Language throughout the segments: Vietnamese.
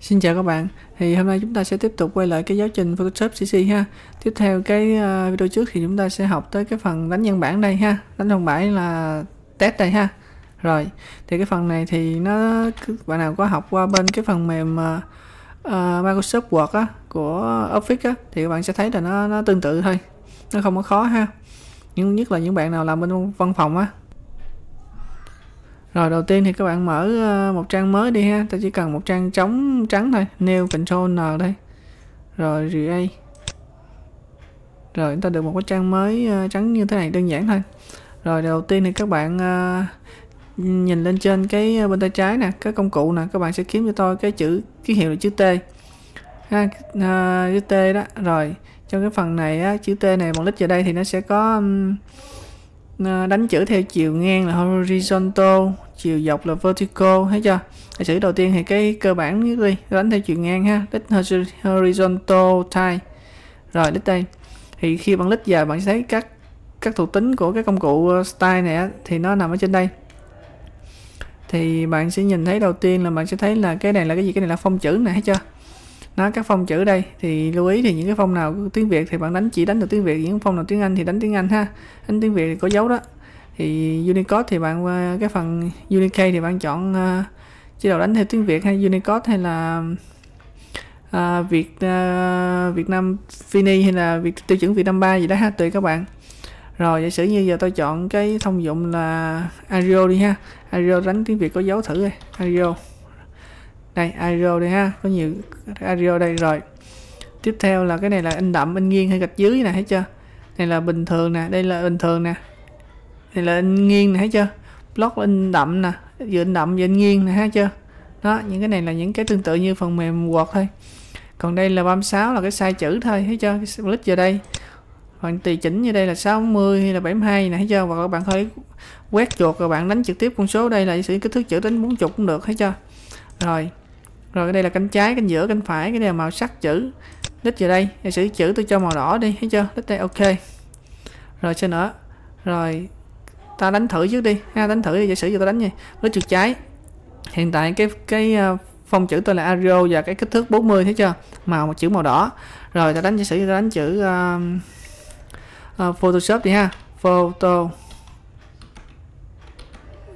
Xin chào các bạn, thì hôm nay chúng ta sẽ tiếp tục quay lại cái giáo trình Photoshop CC ha. Tiếp theo cái ờ, video trước thì chúng ta sẽ học tới cái phần đánh văn bản đây ha, đánh văn bản là test đây ha. Rồi, thì cái phần này thì nó bạn nào có học qua bên cái phần mềm uh, Microsoft Word á của Office á thì các bạn sẽ thấy là nó nó tương tự thôi. Nó không có khó ha. Nhưng nhất là những bạn nào làm bên văn phòng á rồi đầu tiên thì các bạn mở ờ, một trang mới đi ha ta chỉ cần một trang trống trắng thôi new control n đây rồi ra, rồi chúng ta được một cái trang mới ờ, trắng như thế này đơn giản thôi rồi đầu tiên thì các bạn ờ, nhìn lên trên cái bên tay trái nè cái công cụ nè các bạn sẽ kiếm cho tôi cái chữ ký hiệu là chữ T ha, à, chữ T đó rồi trong cái phần này á, chữ T này một lít vào đây thì nó sẽ có đánh chữ theo chiều ngang là horizontal chiều dọc là vertical thấy chưa giả sử đầu tiên thì cái cơ bản nhất đi đánh theo chiều ngang ha đích horizontal type rồi đích đây thì khi bạn lít dài bạn sẽ thấy các các thuộc tính của cái công cụ ờ, style này thì nó nằm ở trên đây thì bạn sẽ nhìn thấy đầu tiên là bạn sẽ thấy là cái này là cái gì cái này là phong chữ này thấy chưa nó các phong chữ đây thì lưu ý thì những cái phong nào tiếng Việt thì bạn đánh chỉ đánh được tiếng Việt những phong nào tiếng Anh thì đánh tiếng Anh ha đánh tiếng Việt thì có dấu đó thì Unicode thì bạn ờ, cái phần Unicode thì bạn chọn uh, chế độ đánh theo tiếng Việt hay Unicode hay là uh, Việt uh, Việt Nam Fini hay là Việt tiêu chuẩn Việt Nam 3 gì đó ha tùy các bạn rồi giả sử như giờ tôi chọn cái thông dụng là Ario đi ha Ario đánh tiếng Việt có dấu thử đây Ario đây Ario đi ha có nhiều Ario đây rồi tiếp theo là cái này là in đậm in nghiêng hay gạch dưới này thấy chưa này là bình thường nè đây là bình thường nè thì là in nghiêng nè thấy chưa block in đậm nè vừa in đậm vừa in nghiêng nè thấy chưa đó những cái này là những cái tương tự như phần mềm Word thôi còn đây là 36 là cái sai chữ thôi thấy chưa cái split vào đây còn tùy chỉnh như đây là 60 hay là 72 này thấy chưa và các bạn thấy quét chuột rồi bạn đánh trực tiếp con số đây là sử kích thước chữ đến 40 cũng được thấy chưa rồi rồi cái đây là cánh trái cánh giữa cánh phải cái đây là màu sắc chữ lít vào đây sử chữ tôi cho màu đỏ đi thấy chưa lít đây ok rồi sao nữa rồi ta đánh thử trước đi ha đánh thử đi giả sử cho ta đánh nha với chuột trái hiện tại cái cái ờ, phong chữ tôi là Ario và cái kích thước 40 thấy chưa màu chữ màu đỏ rồi ta đánh giả sử ta đánh chữ uh, uh, Photoshop đi ha photo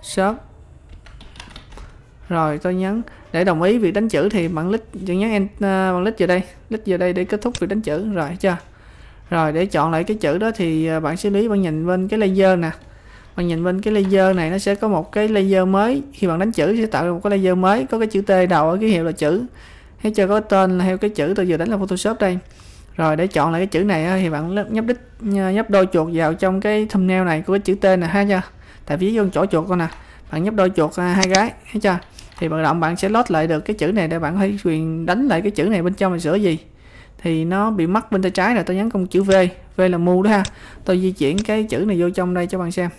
shop rồi tôi nhấn để đồng ý việc đánh chữ thì bạn lít bạn nhấn en, uh, bạn lít vào đây lít vào đây để kết thúc việc đánh chữ rồi chưa rồi để chọn lại cái chữ đó thì bạn xử lý bạn nhìn bên cái laser nè bạn nhìn bên cái laser này nó sẽ có một cái laser mới khi bạn đánh chữ sẽ tạo ra một cái laser mới có cái chữ T đầu ở ký hiệu là chữ thấy chưa có tên là theo cái chữ tôi vừa đánh là Photoshop đây rồi để chọn lại cái chữ này thì bạn nhấp đích nhấp đôi chuột vào trong cái thumbnail này của cái chữ tên này ha chưa tại vì vô chỗ chuột con nè bạn nhấp đôi chuột à, hai cái thấy chưa thì bạn động bạn sẽ lót lại được cái chữ này để bạn có thể quyền đánh lại cái chữ này bên trong mình sửa gì thì nó bị mất bên tay trái là tôi nhấn công chữ V V là mu đó ha tôi di chuyển cái chữ này vô trong đây cho bạn xem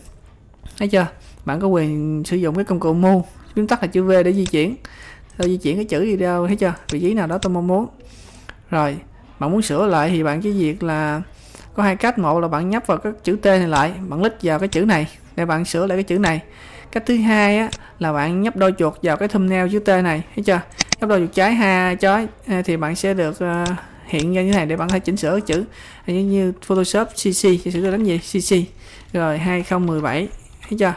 thấy chưa bạn có quyền sử dụng cái công cụ mu phím tắt là chữ V để di chuyển tôi di chuyển cái chữ gì đâu thấy chưa vị trí nào đó tôi mong muốn rồi bạn muốn sửa lại thì bạn chỉ việc là có hai cách một là bạn nhấp vào các chữ T này lại bạn click vào cái chữ này để bạn sửa lại cái chữ này cách thứ hai á, là bạn nhấp đôi chuột vào cái thumbnail chữ T này thấy chưa nhấp đôi chuột trái hai trái à, thì bạn sẽ được à, hiện ra như thế này để bạn có thể chỉnh sửa chữ như, như Photoshop CC thì sửa đánh gì CC rồi 2017 thấy chưa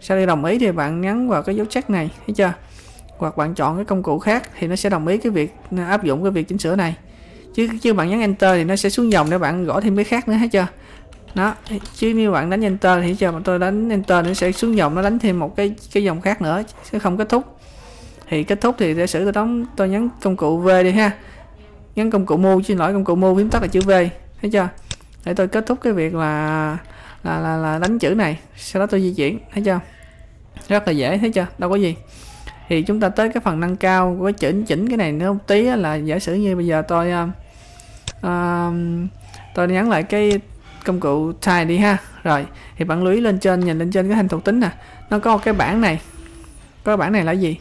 sau đây đồng ý thì bạn nhấn vào cái dấu check này thấy chưa hoặc bạn chọn cái công cụ khác thì nó sẽ đồng ý cái việc áp dụng cái việc chỉnh sửa này chứ chứ bạn nhấn enter thì nó sẽ xuống dòng để bạn gõ thêm cái khác nữa hết chưa nó chứ như bạn đánh enter thì chờ mà tôi đánh enter nó sẽ xuống dòng nó đánh thêm một cái cái dòng khác nữa sẽ không kết thúc thì kết thúc thì giả sử tôi đóng tôi nhấn công cụ V đi ha nhấn công cụ mu chứ lỗi công cụ mu phím tắt là chữ V thấy chưa để tôi kết thúc cái việc là là là là đánh chữ này sau đó tôi di chuyển thấy chưa rất là dễ thấy chưa đâu có gì thì chúng ta tới cái phần nâng cao của chỉnh chỉnh cái này nữa một tí là giả sử như bây giờ tôi uh, tôi nhắn lại cái công cụ tile đi ha rồi thì bạn lưu ý lên trên nhìn lên trên cái hình thuộc tính nè nó có một cái bảng này có bảng này là gì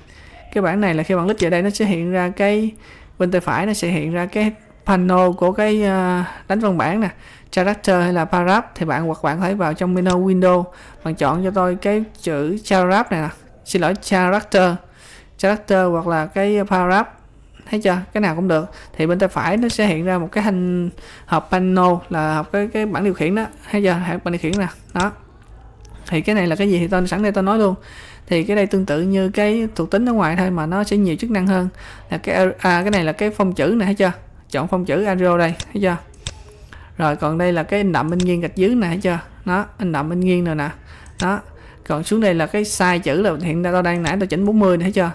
cái bảng này là khi bạn click vào đây nó sẽ hiện ra cái bên tay phải nó sẽ hiện ra cái panel của cái ờ, đánh văn bản nè character hay là paragraph thì bạn hoặc bạn hãy vào trong menu window bạn chọn cho tôi cái chữ paragraph này nè xin lỗi character character hoặc là cái paragraph thấy chưa cái nào cũng được thì bên tay phải nó sẽ hiện ra một cái hình hộp panel là hộp cái cái bảng điều khiển đó thấy chưa hộp bảng điều khiển nè đó thì cái này là cái gì thì tôi sẵn đây tôi nói luôn thì cái đây tương tự như cái thuộc tính ở ngoài thôi mà nó sẽ nhiều chức năng hơn là cái à, cái này là cái phong chữ này thấy chưa chọn phông chữ Ario đây thấy chưa rồi còn đây là cái in đậm bên nghiêng gạch dưới này thấy chưa nó in đậm bên nghiêng rồi nè đó còn xuống đây là cái sai chữ là hiện ra tao đang nãy tôi chỉnh 40 này, thấy chưa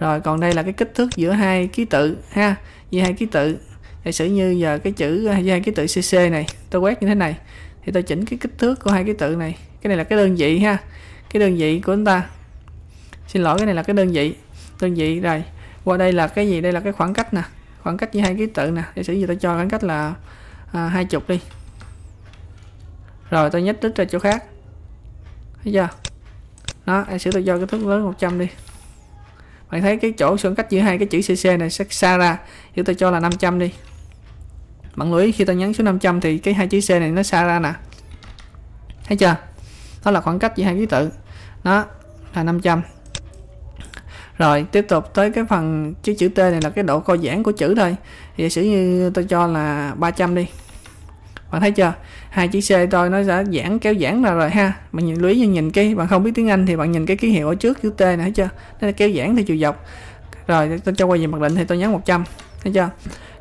rồi còn đây là cái kích thước giữa hai ký tự ha giữa hai ký tự giả sử như giờ cái chữ à, giữa hai ký tự cc này tôi quét như thế này thì tôi chỉnh cái kích thước của hai ký tự này cái này là cái đơn vị ha cái đơn vị của chúng ta xin lỗi cái này là cái đơn vị đơn vị rồi qua đây là cái gì đây là cái khoảng cách nè khoảng cách giữa hai ký tự nè giả sử gì ta cho khoảng cách là à, hai chục đi rồi ta nhích tích ra chỗ khác thấy chưa nó, giả sử ta cho cái thước lớn 100 đi bạn thấy cái chỗ khoảng cách giữa hai cái chữ cc này sẽ xa ra thì ta cho là 500 đi bạn lưu ý khi ta nhấn số 500 thì cái hai chữ c này nó xa ra nè thấy chưa đó là khoảng cách giữa hai ký tự nó là 500 rồi tiếp tục tới cái phần chữ chữ T này là cái độ co giãn của chữ thôi giả sử như tôi cho là 300 đi bạn thấy chưa hai chữ C tôi nó đã giãn kéo giãn ra rồi ha bạn nhìn lưu ý lưới nhìn cái bạn không biết tiếng Anh thì bạn nhìn cái ký hiệu ở trước chữ T này thấy chưa nó kéo giãn theo chiều dọc rồi tôi cho quay về mặc định thì tôi nhấn 100 thấy chưa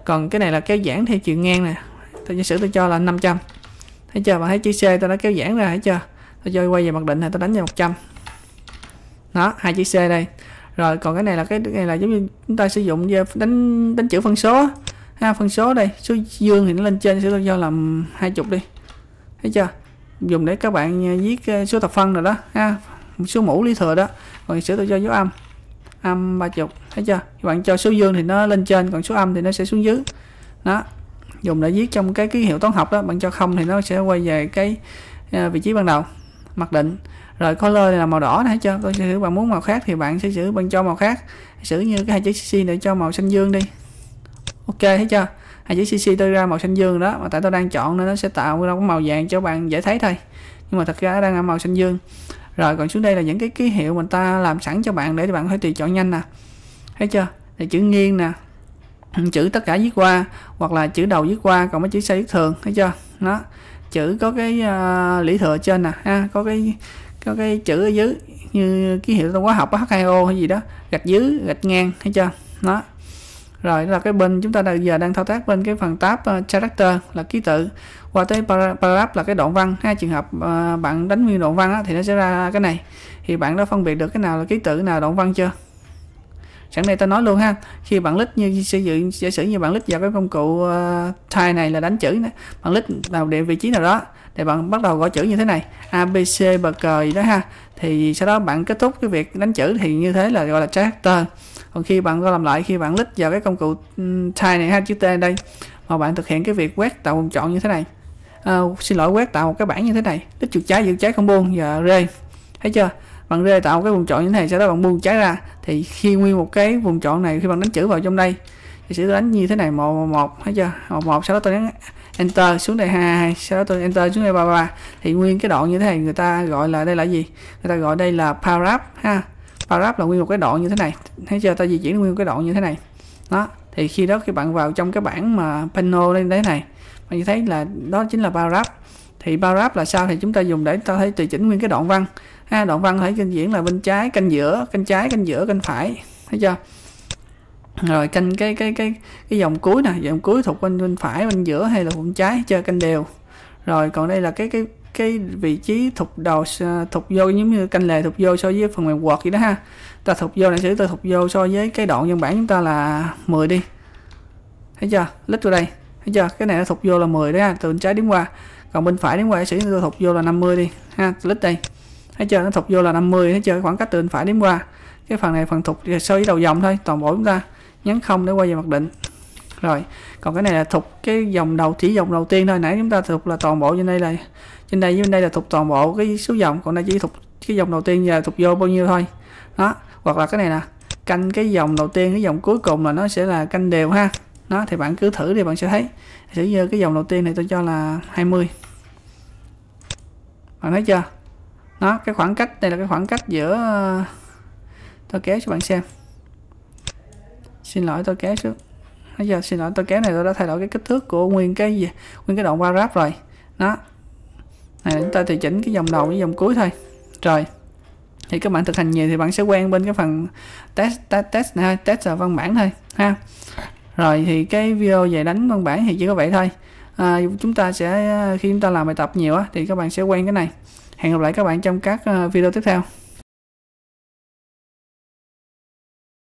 còn cái này là kéo giãn theo chiều ngang nè tôi giả sử tôi cho là 500 thấy chưa bạn thấy chữ C tôi đã kéo giãn ra thấy chưa tôi cho quay về mặc định thì tôi đánh vào 100 đó hai chữ C đây rồi còn cái này là cái, này là giống như chúng ta sử dụng đánh đánh chữ phân số ha phân số đây số dương thì nó lên trên sẽ do làm hai chục đi thấy chưa dùng để các bạn à, viết à, số thập phân rồi đó ha số mũ lý thừa đó còn sửa tôi cho dấu âm âm ba chục thấy chưa các bạn cho số dương thì nó lên trên còn số âm thì nó sẽ xuống dưới đó dùng để viết trong cái ký hiệu toán học đó bạn cho không thì nó sẽ quay về cái à, vị trí ban đầu mặc định rồi color này là màu đỏ này hết tôi sẽ giữ bạn muốn màu khác thì bạn sẽ giữ bạn cho màu khác sử như cái hai chữ cc để cho màu xanh dương đi ok thấy chưa hai chữ cc tôi ra màu xanh dương đó mà tại tôi đang chọn nên nó sẽ tạo ra cái màu vàng cho bạn dễ thấy thôi nhưng mà thật ra đang là màu xanh dương rồi còn xuống đây là những cái ký hiệu mình ta làm sẵn cho bạn để bạn có thể tùy chọn nhanh nè thấy chưa thì chữ nghiêng nè chữ tất cả viết qua hoặc là chữ đầu viết qua còn mấy chữ sau viết thường thấy chưa nó chữ có cái uh, à, lý thừa trên nè ha có cái có cái chữ ở dưới như ký hiệu hóa học H2O hay gì đó gạch dưới gạch ngang thấy chưa nó rồi là cái bên chúng ta đang giờ đang thao tác bên cái phần tab ờ, character là ký tự qua tới paragraph là cái đoạn văn hai trường hợp ờ, bạn đánh nguyên đoạn văn á, thì nó sẽ ra cái này thì bạn đã phân biệt được cái nào là ký tự nào đoạn văn chưa sẵn đây ta nói luôn ha khi bạn lít như sử dụng giả sử như bạn lít vào cái công cụ uh, ờ, type này là đánh chữ này bạn lít vào địa vị trí nào đó thì bạn bắt đầu gõ chữ như thế này abc bờ cờ gì đó ha thì sau đó bạn kết thúc cái việc đánh chữ thì như thế là gọi là character còn khi bạn làm lại khi bạn lít vào cái công cụ type này ha chữ t đây mà bạn thực hiện cái việc quét tạo vùng chọn như thế này à, xin lỗi quét tạo một cái bảng như thế này tích chuột trái giữ trái không buông và r thấy chưa bạn r tạo một cái vùng chọn như thế này sau đó bạn buông trái ra thì khi nguyên một cái vùng chọn này khi bạn đánh chữ vào trong đây thì sẽ đánh như thế này một một thấy chưa một một sau đó tôi đánh enter xuống đây sau đó tôi enter xuống đây 33 thì nguyên cái đoạn như thế này người ta gọi là đây là gì người ta gọi đây là paragraph ha paragraph là nguyên một cái đoạn như thế này thấy chưa ta di chuyển nguyên một cái đoạn như thế này đó thì khi đó khi bạn vào trong cái bảng mà panel lên đấy này bạn thấy là đó chính là paragraph thì paragraph là sao thì chúng ta dùng để ta thấy tùy chỉnh nguyên cái đoạn văn ha đoạn văn thấy kinh diễn là bên trái canh giữa canh trái canh giữa canh phải thấy chưa rồi canh cái cái cái cái dòng cuối nè dòng cuối thuộc bên bên phải bên giữa hay là bên trái chơi canh đều rồi còn đây là cái cái cái vị trí thục đầu thục vô giống như canh lề thục vô so với phần mềm quạt vậy đó ha ta thục vô này sẽ ta thục vô so với cái đoạn văn bản chúng ta là 10 đi thấy chưa lít vô đây thấy chưa cái này nó thục vô là 10 đó ha từ bên trái đến qua còn bên phải đến qua sẽ ta thục vô là 50 đi ha lít đây thấy chưa nó thục vô là 50 thấy chưa khoảng cách từ bên phải đến qua cái phần này phần thục so với đầu dòng thôi toàn bộ chúng ta nhấn không để quay về mặc định rồi còn cái này là thuộc cái dòng đầu chỉ dòng đầu tiên thôi nãy chúng ta thuộc là toàn bộ trên đây là trên đây với bên đây là thuộc toàn bộ cái số dòng còn đây chỉ thuộc cái dòng đầu tiên là thuộc vô bao nhiêu thôi đó hoặc là cái này nè canh cái dòng đầu tiên cái dòng cuối cùng là nó sẽ là canh đều ha nó thì bạn cứ thử thì bạn sẽ thấy sẽ như cái dòng đầu tiên này tôi cho là 20 bạn thấy chưa nó cái khoảng cách đây là cái khoảng cách giữa ờ, tôi kéo cho bạn xem xin lỗi tôi kéo trước bây giờ xin lỗi tôi kéo này tôi đã thay đổi cái kích thước của nguyên cái gì nguyên cái đoạn wrap rồi đó này chúng ta thì chỉnh cái dòng đầu với dòng cuối thôi rồi thì các bạn thực hành nhiều thì bạn sẽ quen bên cái phần test test test này test là văn bản thôi ha rồi thì cái video về đánh văn bản thì chỉ có vậy thôi à, chúng ta sẽ khi chúng ta làm bài tập nhiều á thì các bạn sẽ quen cái này hẹn gặp lại các bạn trong các ờ, video tiếp theo